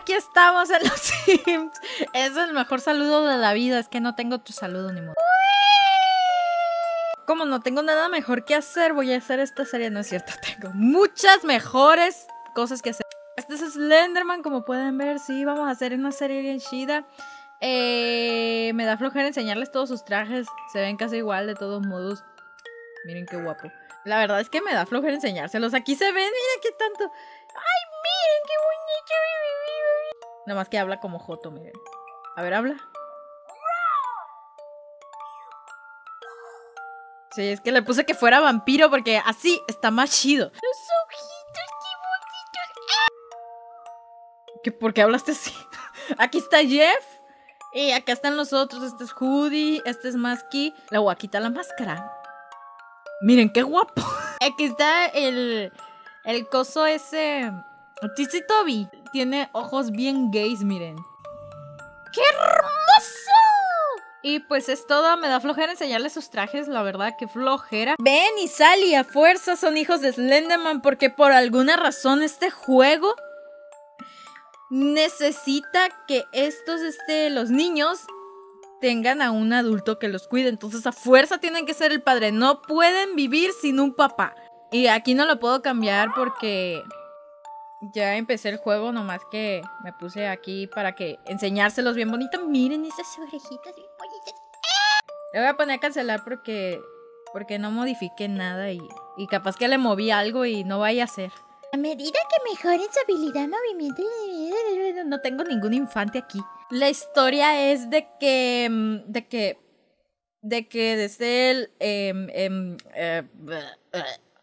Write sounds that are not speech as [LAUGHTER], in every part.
aquí estamos en los [LAUGHS] Sims. Es el mejor saludo de la vida. Es que no tengo tu saludo ni modo. Como no tengo nada mejor que hacer, voy a hacer esta serie. No es cierto, [LAUGHS] tengo muchas mejores cosas que hacer. Este es Slenderman, como pueden ver. Sí, vamos a hacer una serie bien chida. Eh, me da flojera enseñarles todos sus trajes. Se ven casi igual de todos modos. Miren qué guapo. La verdad es que me da flojera enseñárselos. Aquí se ven, miren qué tanto. ¡Ay, miren qué bonito! Nada más que habla como Joto, miren. A ver, habla. Sí, es que le puse que fuera vampiro porque así está más chido. Los ojitos, qué bonitos. ¿Por qué hablaste así? [LAUGHS] Aquí está Jeff. Y acá están los otros. Este es Judy. Este es Masky. La guaquita la máscara. Miren qué guapo. [LAUGHS] Aquí está el. El coso ese. Tizzy Toby tiene ojos bien gays, miren. ¡Qué hermoso! Y pues es todo, me da flojera enseñarles sus trajes, la verdad que flojera. Ven y Sally a fuerza son hijos de Slenderman porque por alguna razón este juego necesita que estos, este, los niños tengan a un adulto que los cuide. Entonces a fuerza tienen que ser el padre, no pueden vivir sin un papá. Y aquí no lo puedo cambiar porque ya empecé el juego, nomás que me puse aquí para que enseñárselos bien bonitos. Miren esas orejitas bien bonitas. Le voy a poner a cancelar porque porque no modifique nada y, y capaz que le moví algo y no vaya a ser. A medida que mejoren su habilidad, movimiento No tengo ningún infante aquí. La historia es de que... Mm, de que... De que desde el... Em, em, eh,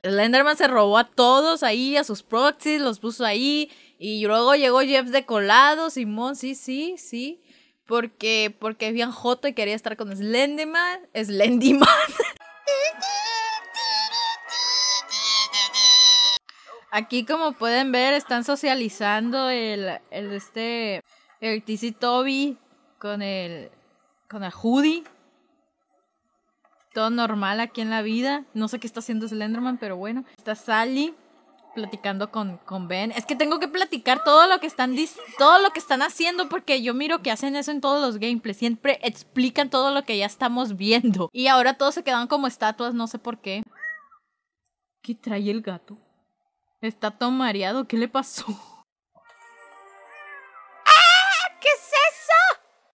Slenderman se robó a todos ahí, a sus proxies, los puso ahí. Y luego llegó Jeff de colado, Simón, sí, sí, sí. Porque, porque es bien joto y quería estar con Slenderman. Slendyman. Aquí como pueden ver están socializando el, el este el TC Toby con el con el Hoodie todo normal aquí en la vida. No sé qué está haciendo Slenderman, pero bueno. Está Sally platicando con, con Ben. Es que tengo que platicar todo lo que están todo lo que están haciendo porque yo miro que hacen eso en todos los gameplays, siempre explican todo lo que ya estamos viendo. Y ahora todos se quedan como estatuas, no sé por qué. ¿Qué trae el gato? Está todo mareado, ¿qué le pasó?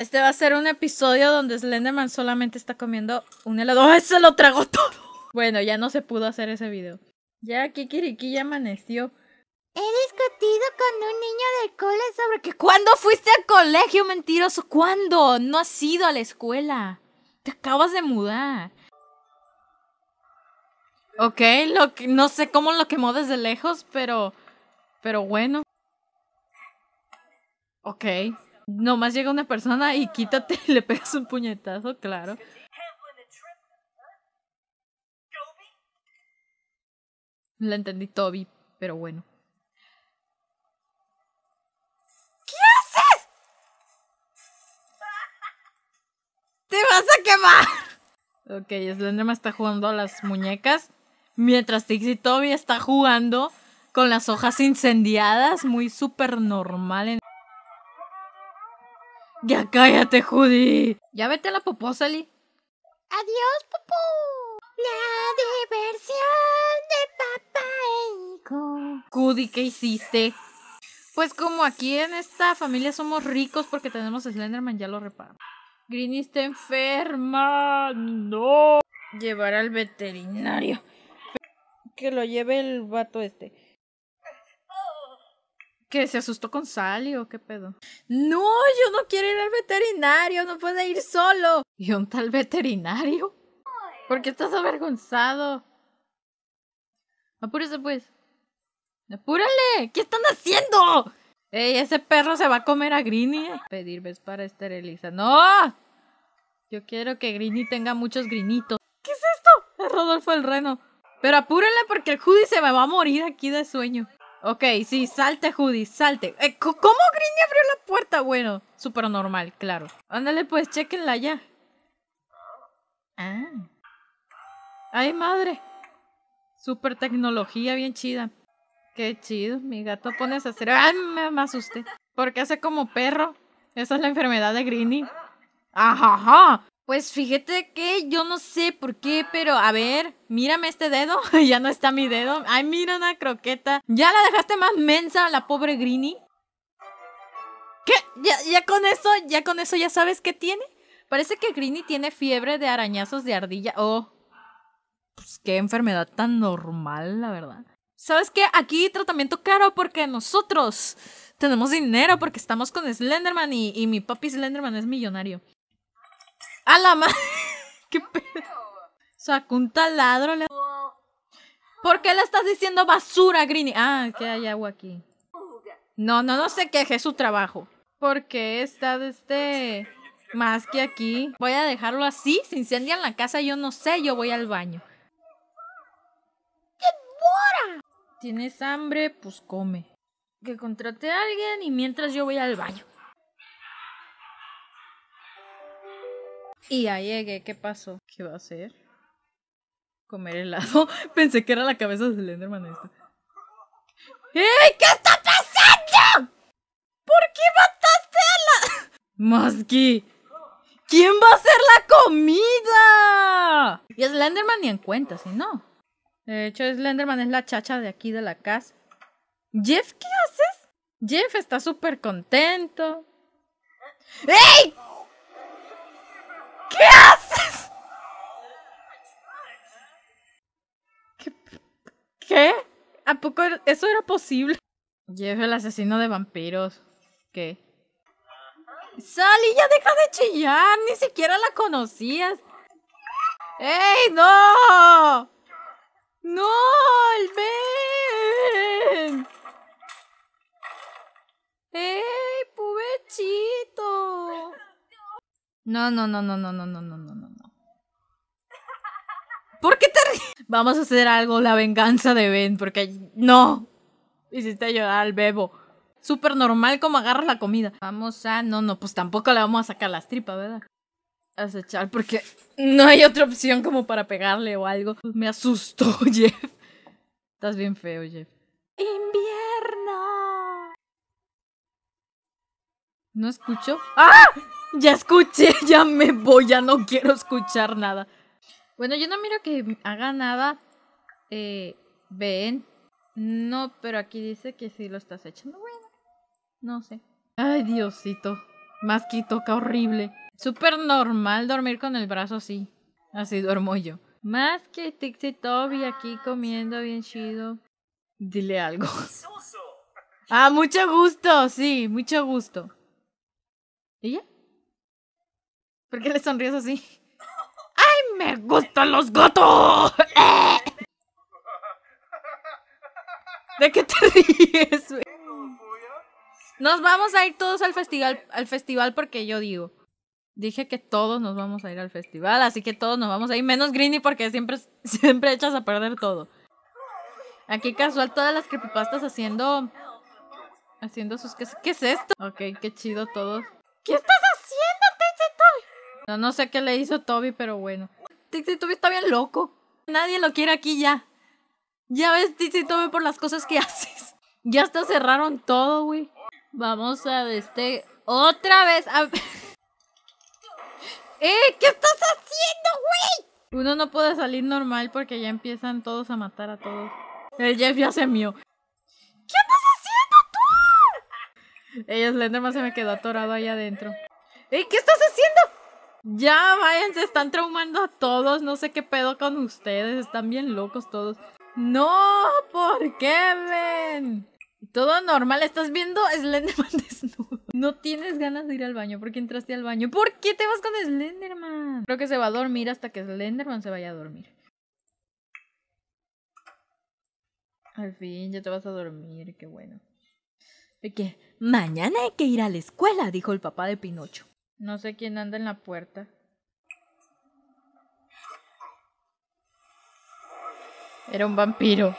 Este va a ser un episodio donde Slenderman solamente está comiendo un helado. ¡Oh, se lo tragó todo! [LAUGHS] Bueno, ya no se pudo hacer ese video. Ya Kikiriki ya amaneció. He discutido con un niño del cole sobre que cuando fuiste al colegio, mentiroso, ¿cuándo? No has ido a la escuela. Te acabas de mudar. Ok, no sé cómo lo quemó desde lejos, pero. Pero bueno. Ok nomás llega una persona y quítate y le pegas un puñetazo, claro. La entendí Toby, pero bueno. ¿Qué haces? [LAUGHS] ¡Te vas a quemar! Ok, Slenderman está jugando a las muñecas. Mientras y Toby está jugando con las hojas incendiadas, muy súper normal en ya cállate, Judy. Ya vete a la popó, Sally. Adiós, popó. La diversión de papá e hijo. Judy, ¿qué hiciste? Pues como aquí en esta familia somos ricos porque tenemos Slenderman, ya lo reparo. Grinny está enferma. No. Llevar al veterinario. Que lo lleve el vato este. ¿Que se asustó con Sally o qué pedo? No, yo no quiero ir al veterinario, no puedo ir solo. ¿Y un tal veterinario? ¿Por qué estás avergonzado? Apúrese pues. ¡Apúrale! ¿Qué están haciendo? ¡Ey, ese perro se va a comer a Grinny! Pedir ves para esterilizar. ¡No! Yo quiero que Grini tenga muchos grinitos. ¿Qué es esto? Es Rodolfo el reno. Pero apúrenle porque el Judy se me va a morir aquí de sueño. Ok, sí, salte, Judy, salte. Eh, ¿Cómo Grinny abrió la puerta? Bueno, súper normal, claro. Ándale, pues, chequenla ya. Ah. Ay, madre. Súper tecnología, bien chida. Qué chido, mi gato pone a hacer... ¡Ay, me, asusté! Porque hace como perro. Esa es la enfermedad de Grinny. ¡Ajaja! Pues fíjate que yo no sé por qué, pero a ver, mírame este dedo, [LAUGHS] ya no está mi dedo. Ay, mira una croqueta. ¿Ya la dejaste más mensa la pobre Grini? ¿Qué? ¿Ya, ya con eso, ya con eso ya sabes qué tiene? Parece que Grini tiene fiebre de arañazos de ardilla. Oh, pues qué enfermedad tan normal, la verdad. ¿Sabes qué? Aquí tratamiento caro porque nosotros tenemos dinero porque estamos con Slenderman y, y mi papi Slenderman es millonario. A la madre. [LAUGHS] ¿Qué pedo? al un taladro. ¿Por qué le estás diciendo basura, grini? Ah, que hay agua aquí. No, no, no se queje, es su trabajo. qué está de este. Más que aquí. Voy a dejarlo así. Se incendia la casa, yo no sé, yo voy al baño. ¡Qué bora! ¿Tienes hambre? Pues come. Que contrate a alguien y mientras yo voy al baño. Y ahí llegué, ¿qué pasó? ¿Qué va a hacer? Comer helado. [LAUGHS] Pensé que era la cabeza de Slenderman esta. ¡Ey! ¿Qué está pasando? ¿Por qué mataste a la... [LAUGHS] Musky? ¿Quién va a hacer la comida? Y Slenderman ni en cuenta, si no. De hecho, Slenderman es la chacha de aquí de la casa. Jeff, ¿qué haces? Jeff está súper contento. ¡Ey! ¿Qué? ¿A poco eso era posible? Jeff, el asesino de vampiros. ¿Qué? Sally, ya deja de chillar, ni siquiera la conocías. ¡Ey, no! ¡No! el ¡Ven! ¡Ey, pubechito! No, no, no, no, no, no, no, no, no, no vamos a hacer algo, la venganza de Ben, porque no, hiciste llorar al bebo. Súper normal como agarras la comida. Vamos a, no, no, pues tampoco le vamos a sacar las tripas, ¿verdad? Acechar, porque no hay otra opción como para pegarle o algo. Me asustó, [LAUGHS] Jeff. Estás bien feo, Jeff. ¡Invierno! ¿No escucho? ¡Ah! Ya escuché, [LAUGHS] ya me voy, ya no quiero escuchar nada. Bueno, yo no miro que haga nada. Eh, ven. No, pero aquí dice que sí lo estás echando. Bueno, no sé. Ay, Diosito. Más que toca horrible. Súper normal dormir con el brazo así. Así duermo yo. Más que Tixie Toby aquí comiendo bien chido. Dile algo. [LAUGHS] Ah, mucho gusto, sí, mucho gusto. ¿Y ya? ¿Por qué le sonríes así? me gustan los gatos. [LAUGHS] ¿De qué te ríes, Nos vamos a ir todos al festival, al festival porque yo digo. Dije que todos nos vamos a ir al festival, así que todos nos vamos a ir, menos Greeny porque siempre, [LAUGHS] siempre echas a perder todo. Aquí casual todas las creepypastas haciendo haciendo sus ¿Qué, es esto? Ok, qué chido todos. ¿Qué estás haciendo, Toby? No, no sé qué le hizo Toby, pero bueno. Tixi tú está bien loco. Nadie lo quiere aquí ya. Ya ves, Tixi ves por las cosas que [LAUGHS] haces. Ya hasta cerraron todo, güey. Vamos a este. Otra vez. [LAUGHS] ¡Eh! ¿Qué estás haciendo, güey? Uno no puede salir normal porque ya empiezan todos a matar a todos. El Jeff ya se mió. ¿Qué estás haciendo tú? [LAUGHS] Ella Slenderman se me quedó atorado ahí adentro. ¡Eh! ¿Qué estás haciendo? Ya, vayan, se están traumando a todos. No sé qué pedo con ustedes. Están bien locos todos. No, ¿por qué ven? Todo normal, estás viendo Slenderman [LAUGHS] desnudo. No tienes ganas de ir al baño ¿Por qué entraste al baño. ¿Por qué te vas con Slenderman? Creo que se va a dormir hasta que Slenderman se vaya a dormir. Al fin, ya te vas a dormir, qué bueno. ¿De qué? Mañana hay que ir a la escuela, dijo el papá de Pinocho. No sé quién anda en la puerta. Era un vampiro.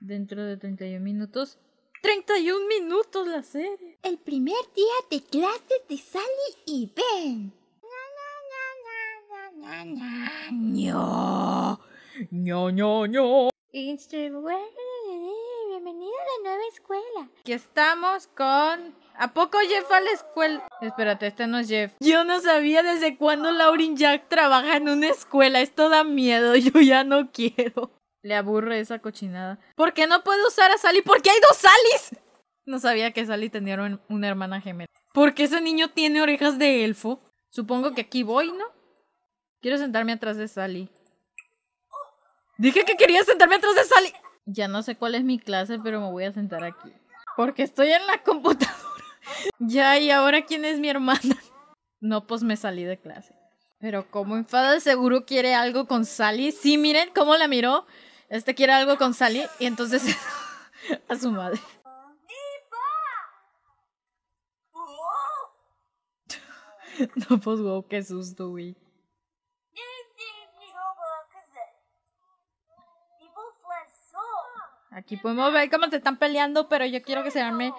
Dentro de 31 minutos. ¡31 minutos la serie! El primer día de clases de Sally y Ben. ño, nueva escuela. Que estamos con... ¿A poco Jeff va a la escuela? Espérate, este no es Jeff. Yo no sabía desde cuándo Laurin Jack trabaja en una escuela. Esto da miedo. [LAUGHS] Yo ya no quiero. Le aburre esa cochinada. ¿Por qué no puedo usar a Sally? ¿Por qué hay dos Sallys? No sabía que Sally tenía una hermana gemela. ¿Por qué ese niño tiene orejas de elfo? Supongo que aquí voy, ¿no? Quiero sentarme atrás de Sally. Dije que quería sentarme atrás de Sally ya no sé cuál es mi clase, pero me voy a sentar aquí. Porque estoy en la computadora. [LAUGHS] ya, ¿y ahora quién es mi hermana? [LAUGHS] no, pues me salí de clase. Pero como enfada seguro quiere algo con Sally. Sí, miren cómo la miró. Este quiere algo con Sally y entonces [LAUGHS] a su madre. no, pues wow, qué susto, güey. Aquí podemos ver cómo se están peleando, pero yo quiero que se arme.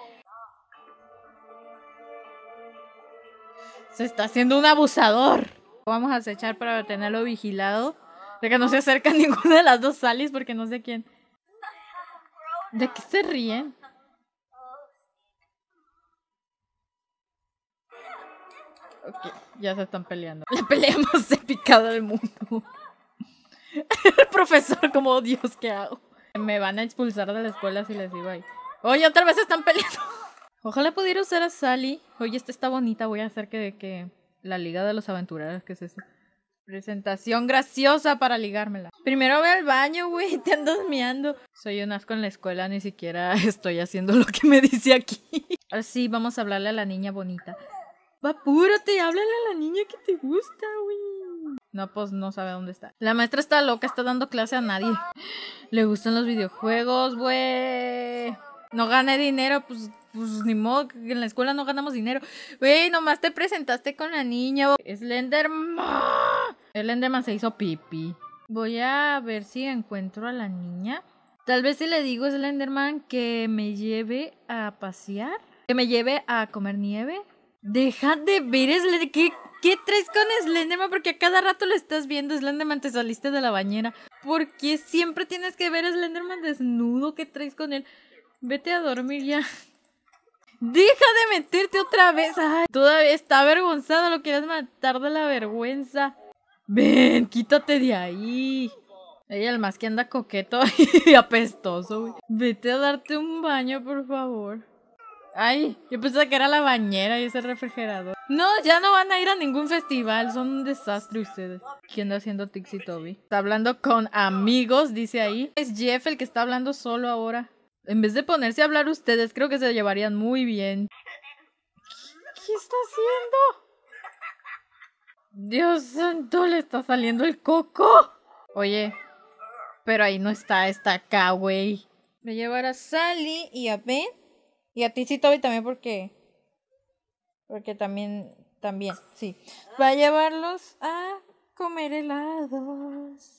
Se está haciendo un abusador. Vamos a acechar para tenerlo vigilado. De que no se acerca [LAUGHS] ninguna de las dos Salis porque no sé quién. ¿De qué se ríen? Ok, ya se están peleando. La pelea [LAUGHS] más épica del mundo. [LAUGHS] El profesor, como Dios, ¿qué hago? Me van a expulsar de la escuela si les digo ahí. Oye, otra vez están peleando. Ojalá pudiera usar a Sally. Oye, esta está bonita. Voy a hacer que, que la liga de los aventureros, ¿qué es eso? Presentación graciosa para ligármela. Primero ve al baño, güey, te ando miando. Soy un asco en la escuela, ni siquiera [LAUGHS] estoy haciendo lo que me dice aquí. Así, ah, vamos a hablarle a la niña bonita. Va, háblale a la niña que te gusta, güey. No, pues no sabe dónde está. La maestra está loca, está dando clase a nadie. [LAUGHS] Le gustan los videojuegos, güey. No gane dinero, pues, pues ni modo, en la escuela no ganamos dinero. Güey, nomás te presentaste con la niña. Slenderman. Slenderman se hizo pipi. Voy a ver si encuentro a la niña. Tal vez si le digo a Slenderman que me lleve a pasear, que me lleve a comer nieve. Deja de ver, Slenderman. ¿Qué traes con Slenderman? Porque a cada rato lo estás viendo. Slenderman, te saliste de la bañera. ¿Por qué siempre tienes que ver a Slenderman desnudo? ¿Qué traes con él? Vete a dormir ya. Deja de meterte otra vez. Ay, todavía está avergonzado. Lo quieres matar de la vergüenza. Ven, quítate de ahí. Ella, el más que anda coqueto [LAUGHS] y apestoso, Vete a darte un baño, por favor. Ay, yo pensé que era la bañera y ese refrigerador. No, ya no van a ir a ningún festival, son un desastre ustedes. ¿Quién está haciendo Tixi Toby? Está hablando con amigos, dice ahí. Es Jeff el que está hablando solo ahora. En vez de ponerse a hablar ustedes, creo que se llevarían muy bien. ¿Qué, está haciendo? Dios santo, le está saliendo el coco. Oye, pero ahí no está, esta acá, güey. Me a a Sally y a Ben. Y a Tixi Toby también porque porque también, también, sí. Va a llevarlos a comer helados.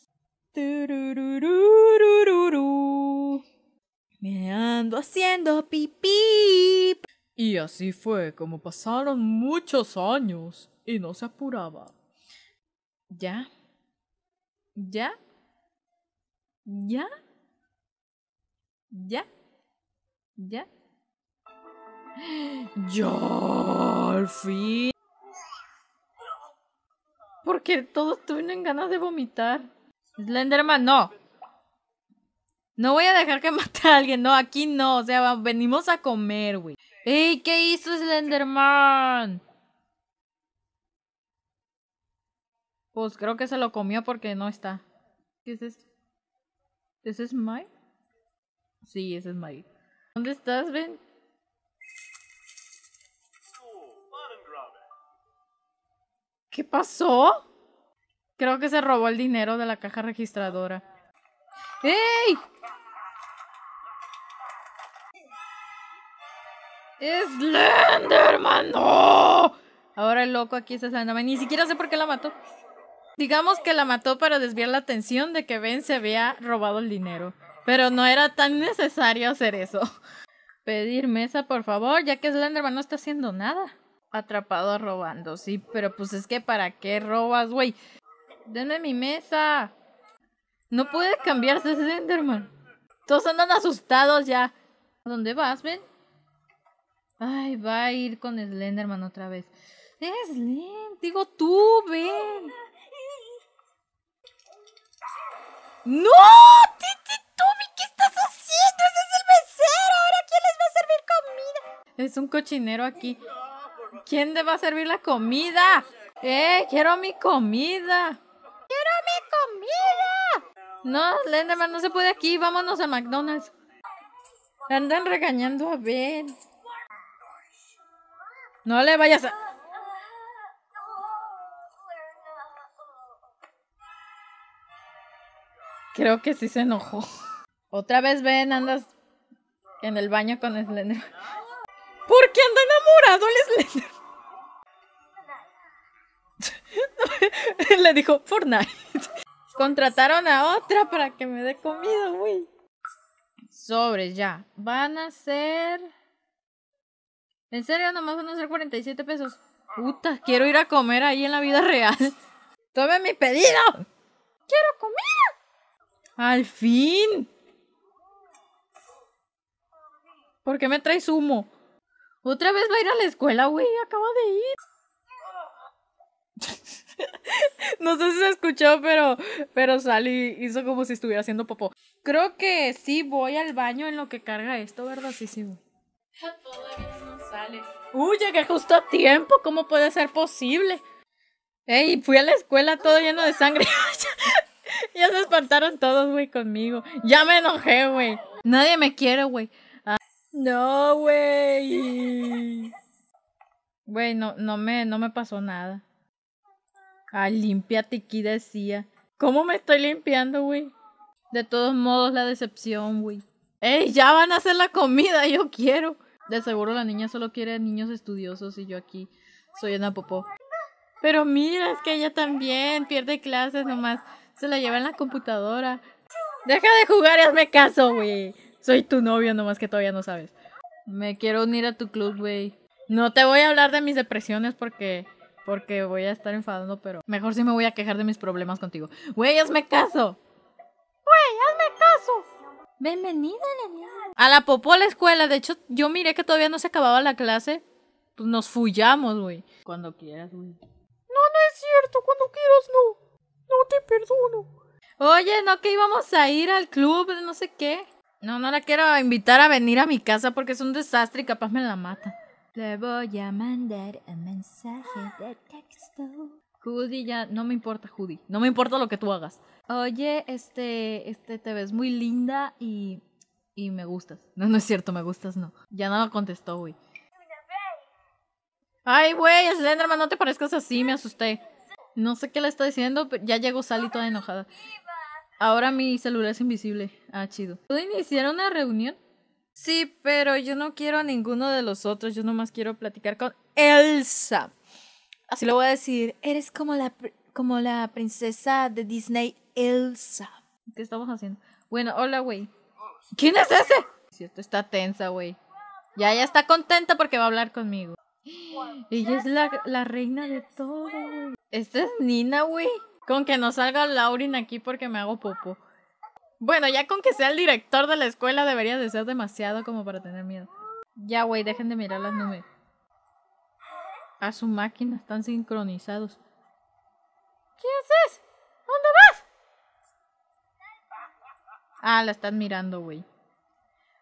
Me ando haciendo pipí. Y así fue como pasaron muchos años y no se apuraba. ¿Ya? ¿Ya? ¿Ya? ¿Ya? ¿Ya? [GASPS] ¡Ya! Porque todos tuvieron ganas de vomitar. Slenderman, no. No voy a dejar que [LAUGHS] mate a alguien. No, aquí no. O sea, venimos a comer, güey. ¡Ey! ¿Qué hizo Slenderman? Pues creo que se lo comió porque no está. ¿Qué es esto? ¿Ese es Mike? Sí, ese es Mike. ¿Dónde estás, Ben? ¿Qué pasó? Creo que se robó el dinero de la caja registradora. ¡Ey! ¡Slenderman! ¡No! Ahora el loco aquí es Slenderman. Ni siquiera sé por qué la mató. Digamos que la mató para desviar la atención de que Ben se había robado el dinero. Pero no era tan necesario hacer eso. Pedir mesa, por favor, ya que Slenderman no está haciendo nada atrapado robando, sí, pero pues es que ¿para qué robas, güey? Denme mi mesa. No puede cambiarse Slenderman Todos andan asustados ya. ¿A dónde vas, ven? Ay, va a ir con Slenderman otra vez. Slend, digo tú, ven. ¡No! ¡Titi ¿Qué estás haciendo? ¡Ese es el mesero! ¿Ahora quién les va a servir comida? Es un cochinero aquí. ¿Quién te va a servir la comida? ¡Eh! ¡Quiero mi comida! ¡Quiero mi comida! No, Slenderman, no se puede aquí. Vámonos a McDonald's. Andan regañando a Ben. No le vayas a... Creo que sí se enojó. Otra vez Ben, andas en el baño con Slenderman. ¿Por qué anda enamorado el Slender? [LAUGHS] Le dijo Fortnite. Contrataron a otra para que me dé comida, güey. Sobres, ya. Van a ser. En serio, nomás van a ser 47 pesos. Puta, quiero ir a comer ahí en la vida real. ¡Tome mi pedido! ¡Quiero comida! ¡Al fin! ¿Por qué me traes humo? Otra vez va a ir a la escuela, güey. Acaba de ir. [LAUGHS] no sé si se escuchó, pero, pero Sally hizo como si estuviera haciendo popó. Creo que sí voy al baño en lo que carga esto, ¿verdad? Sí, Uy, llegué justo a tiempo. ¿Cómo puede ser posible? Ey, fui a la escuela todo lleno de sangre. [LAUGHS] ya se espantaron todos, güey, conmigo. Ya me enojé, güey. Nadie me quiere, güey. No, güey. Güey, no, me, no me pasó nada. Ah, límpiate aquí decía. ¿Cómo me estoy limpiando, güey? De todos modos, la decepción, güey. ¡Ey, ya van a hacer la comida! ¡Yo quiero! De seguro la niña solo quiere niños estudiosos y yo aquí soy una popó. Pero mira, es que ella también pierde clases nomás. Se la lleva en la computadora. Deja de jugar y hazme caso, güey. Soy tu novio, nomás que todavía no sabes. Me quiero unir a tu club, güey. No te voy a hablar de mis depresiones porque porque voy a estar enfadando, pero mejor sí me voy a quejar de mis problemas contigo. Güey, hazme caso. Güey, hazme caso. Bienvenida, Lenial. A la popó la escuela. De hecho, yo miré que todavía no se acababa la clase. Pues nos fullamos, güey. Cuando quieras, güey. No, no es cierto. Cuando quieras, no. No te perdono. Oye, no que íbamos a ir al club, no sé qué. No, no la quiero invitar a venir a mi casa porque es un desastre y capaz me la mata. Le voy a mandar un mensaje de texto. Judy, ya no me importa, Judy. No me importa lo que tú hagas. Oye, este, este, te ves muy linda y, y me gustas. No, no es cierto, me gustas, no. Ya no contestó, güey. Ay, güey, Slenderman, no te parezcas así, me asusté. No sé qué le está diciendo, pero ya llegó Sally toda enojada. Ahora mi celular es invisible. Ah, chido. ¿Puedo iniciar una reunión? Sí, pero yo no quiero a ninguno de los otros. Yo nomás quiero platicar con Elsa. Así lo voy a decir. Eres como la, como la princesa de Disney, Elsa. ¿Qué estamos haciendo? Bueno, hola, güey. ¿Quién es ese? Esto está tensa, güey. Ya, ya está contenta porque va a hablar conmigo. [GASPS] Ella es la, la reina de todo, Esta es Nina, güey. Con que no salga Laurin aquí porque me hago popo. Bueno, ya con que sea el director de la escuela debería de ser demasiado como para tener miedo. Ya, güey, dejen de mirar las nubes. A su máquina, están sincronizados. ¿Qué haces? ¿Dónde vas? Ah, la están mirando, güey.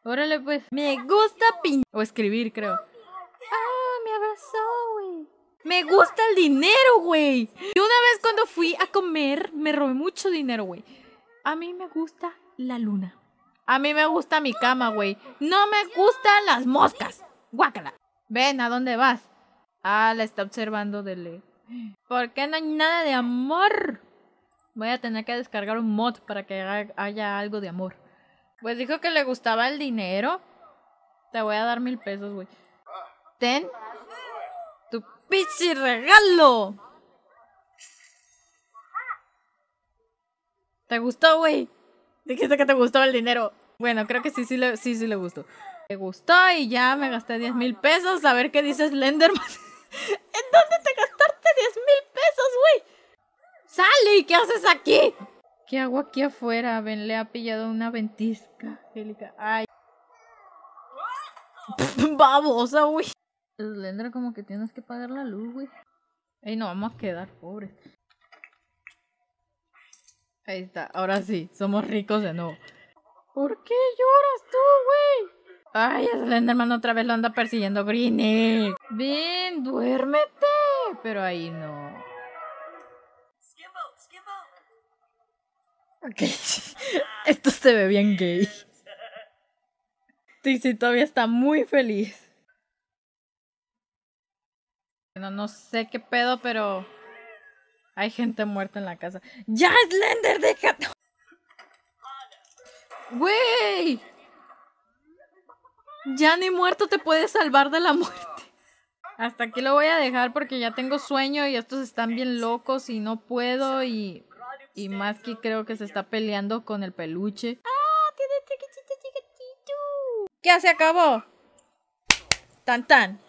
Órale, pues. Me gusta pin... O escribir, creo. Ah, me abrazó me gusta el dinero, güey. Y una vez cuando fui a comer, me robé mucho dinero, güey. A mí me gusta la luna. A mí me gusta mi cama, güey. No me gustan las moscas. Guácala. Ven, ¿a dónde vas? Ah, la está observando de ley ¿Por qué no hay nada de amor? Voy a tener que descargar un mod para que haya algo de amor. Pues dijo que le gustaba el dinero. Te voy a dar mil pesos, güey. Ten ¡Pichi, regalo. ¿Te gustó, güey? Dijiste que te gustó el dinero. Bueno, creo que sí, sí, le, sí, sí le gustó. Te gustó y ya me gasté 10 mil pesos. A ver qué dices, Lenderman. [LAUGHS] ¿En dónde te gastaste 10 mil pesos, güey? ¡Sally! ¿Qué haces aquí? ¿Qué hago aquí afuera? Ben le ha pillado una ventisca. Angélica. Ay. [LAUGHS] babosa, güey. Slender pues, como que tienes que pagar la luz, güey. Ey, no vamos a quedar pobres. Ahí está, ahora sí, somos ricos de nuevo. ¿Por qué lloras tú, güey? Ay, Slenderman otra vez lo anda persiguiendo Green Ven, duérmete. Pero ahí no. Ok. [LAUGHS] Esto se ve bien gay. Tixi todavía está muy feliz. No, sé qué pedo, pero hay gente muerta en la casa. ¡Ya, Slender, déjate! ¡Wey! Ya ni muerto te puede salvar de la muerte. Hasta aquí lo voy a dejar porque ya tengo sueño y estos están bien locos y no puedo y... Y que creo que se está peleando con el peluche. ¡Ah! ¡Tiene chiquitito, chiquitito! se acabó! ¡Tan, tan!